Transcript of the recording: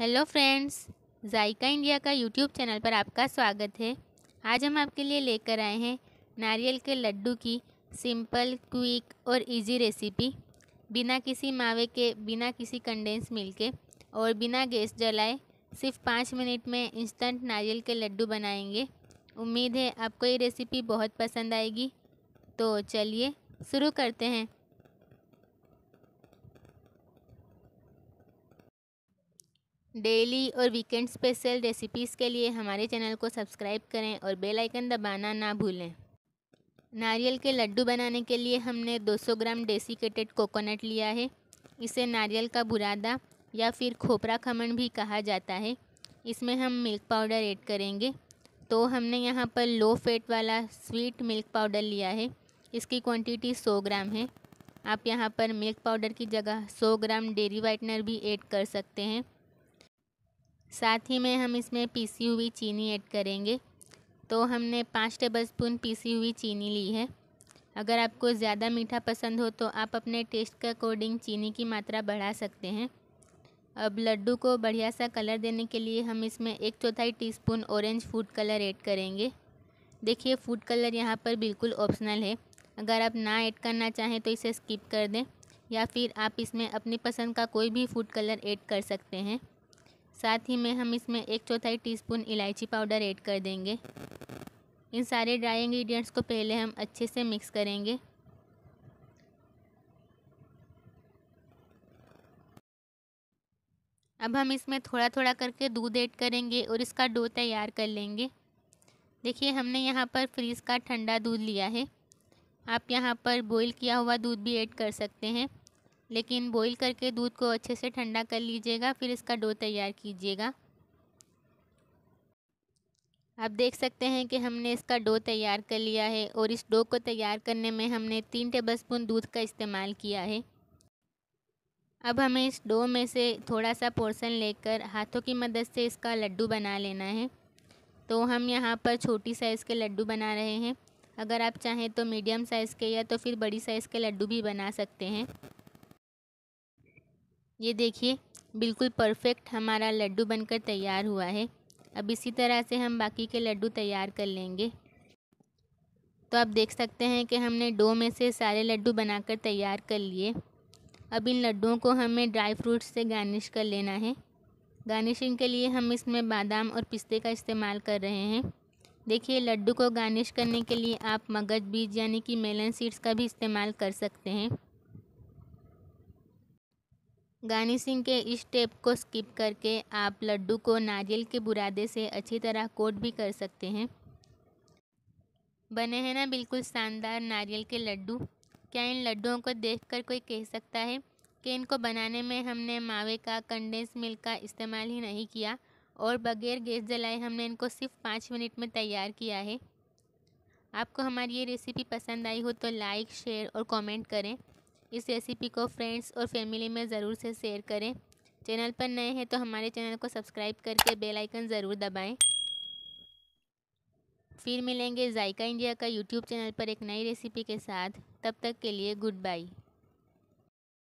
hello friends Zayka India का YouTube channel पर आपका स्वागत है आज हम आपके लिए लेकर आए हैं नारियल के लड्डू की सिंपल क्विक और इजी रेसिपी बिना किसी मावे के बिना किसी कंडेंस मिल्क के और बिना गैस जलाए सिर्फ पाँच मिनट में इंस्टेंट नारियल के लड्डू बनाएंगे उम्मीद है आपको ये रेसिपी बहुत पसंद आएगी तो चलिए शुरू करते हैं डेली और वीकेंड स्पेशल रेसिपीज़ के लिए हमारे चैनल को सब्सक्राइब करें और बेल आइकन दबाना ना भूलें नारियल के लड्डू बनाने के लिए हमने 200 ग्राम डेसिकेटेड कोकोनट लिया है इसे नारियल का बुरादा या फिर खोपरा खमन भी कहा जाता है इसमें हम मिल्क पाउडर ऐड करेंगे तो हमने यहाँ पर लो फेट वाला स्वीट मिल्क पाउडर लिया है इसकी क्वान्टिटी सौ ग्राम है आप यहाँ पर मिल्क पाउडर की जगह सौ ग्राम डेरी वाइटनर भी ऐड कर सकते हैं साथ ही में हम इसमें पीसी हुई चीनी ऐड करेंगे तो हमने पाँच टेबल स्पून पीसी हुई चीनी ली है अगर आपको ज़्यादा मीठा पसंद हो तो आप अपने टेस्ट के अकॉर्डिंग चीनी की मात्रा बढ़ा सकते हैं अब लड्डू को बढ़िया सा कलर देने के लिए हम इसमें एक चौथाई teaspoon orange food colour add करेंगे देखिए फूड कलर यहाँ पर बिल्कुल ऑप्शनल है अगर आप ना ऐड करना चाहें तो इसे स्किप कर दें या फिर आप इसमें अपनी पसंद का कोई भी फूड कलर ऐड कर सकते हैं साथ ही में हम इसमें एक चौथाई टीस्पून इलायची पाउडर ऐड कर देंगे इन सारे ड्राई इंग्रेडिएंट्स को पहले हम अच्छे से मिक्स करेंगे अब हम इसमें थोड़ा थोड़ा करके दूध ऐड करेंगे और इसका डो तैयार कर लेंगे देखिए हमने यहाँ पर फ्रीज़ का ठंडा दूध लिया है आप यहाँ पर बॉईल किया हुआ दूध भी ऐड कर सकते हैं लेकिन बॉईल करके दूध को अच्छे से ठंडा कर लीजिएगा फिर इसका डो तैयार कीजिएगा आप देख सकते हैं कि हमने इसका डो तैयार कर लिया है और इस डो को तैयार करने में हमने तीन टेबलस्पून दूध का इस्तेमाल किया है अब हमें इस डो में से थोड़ा सा पोर्शन लेकर हाथों की मदद से इसका लड्डू बना लेना है तो हम यहाँ पर छोटी साइज़ के लड्डू बना रहे हैं अगर आप चाहें तो मीडियम साइज़ के या तो फिर बड़ी साइज़ के लड्डू भी बना सकते हैं ये देखिए बिल्कुल परफेक्ट हमारा लड्डू बनकर तैयार हुआ है अब इसी तरह से हम बाकी के लड्डू तैयार कर लेंगे तो आप देख सकते हैं कि हमने डो में से सारे लड्डू बनाकर तैयार कर लिए अब इन लड्डुओं को हमें ड्राई फ्रूट्स से गार्निश कर लेना है गार्निशिंग के लिए हम इसमें बादाम और पिस्ते का इस्तेमाल कर रहे हैं देखिए लड्डू को गार्निश करने के लिए आप मगज बीज यानी कि मेलन सीड्स का भी इस्तेमाल कर सकते हैं गार्निशिंग के इस स्टेप को स्किप करके आप लड्डू को नारियल के बुरादे से अच्छी तरह कोट भी कर सकते हैं बने हैं ना बिल्कुल शानदार नारियल के लड्डू क्या इन लड्डुओं को देखकर कोई कह सकता है कि इनको बनाने में हमने मावे का कंडेंस मिल्क का इस्तेमाल ही नहीं किया और बगैर गैस जलाए हमने इनको सिर्फ पाँच मिनट में तैयार किया है आपको हमारी ये रेसिपी पसंद आई हो तो लाइक शेयर और कमेंट करें इस रेसिपी को फ्रेंड्स और फैमिली में ज़रूर से शेयर करें चैनल पर नए हैं तो हमारे चैनल को सब्सक्राइब करके बेल आइकन ज़रूर दबाएं फिर मिलेंगे जायका इंडिया का यूट्यूब चैनल पर एक नई रेसिपी के साथ तब तक के लिए गुड बाई